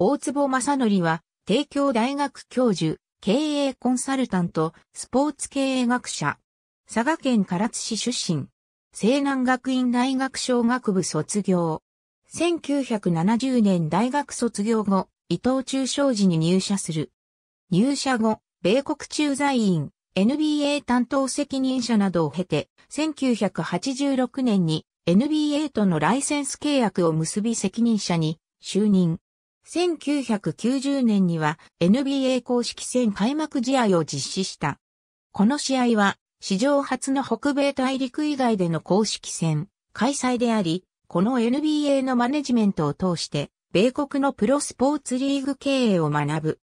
大坪正則は、帝京大学教授、経営コンサルタント、スポーツ経営学者。佐賀県唐津市出身。西南学院大学商学部卒業。1970年大学卒業後、伊藤忠商事に入社する。入社後、米国駐在員、NBA 担当責任者などを経て、1986年に NBA とのライセンス契約を結び責任者に就任。1990年には NBA 公式戦開幕試合を実施した。この試合は史上初の北米大陸以外での公式戦開催であり、この NBA のマネジメントを通して米国のプロスポーツリーグ経営を学ぶ。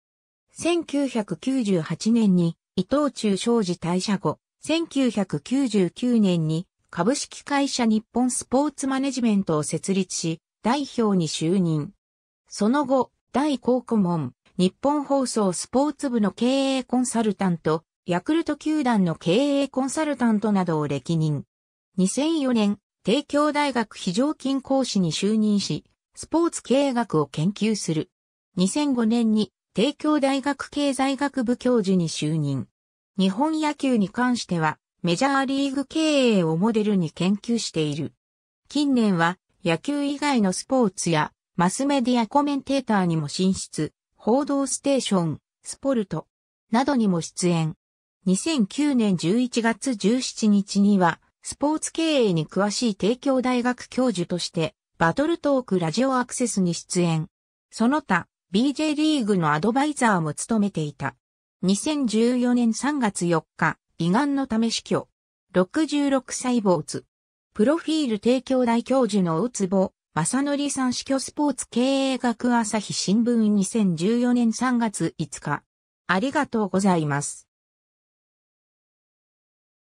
1998年に伊藤忠商事退社後、1999年に株式会社日本スポーツマネジメントを設立し、代表に就任。その後、第5顧問、日本放送スポーツ部の経営コンサルタント、ヤクルト球団の経営コンサルタントなどを歴任。2004年、帝京大学非常勤講師に就任し、スポーツ経営学を研究する。2005年に帝京大学経済学部教授に就任。日本野球に関しては、メジャーリーグ経営をモデルに研究している。近年は、野球以外のスポーツやマスメディアコメンテーターにも進出、報道ステーション、スポルト、などにも出演。2009年11月17日には、スポーツ経営に詳しい帝京大学教授として、バトルトークラジオアクセスに出演。その他、BJ リーグのアドバイザーも務めていた。2014年3月4日、胃がんのため死去。66歳坊主。プロフィール帝京大教授の大坪正則さん死去スポーツ経営学朝日新聞2014年3月5日。ありがとうございます。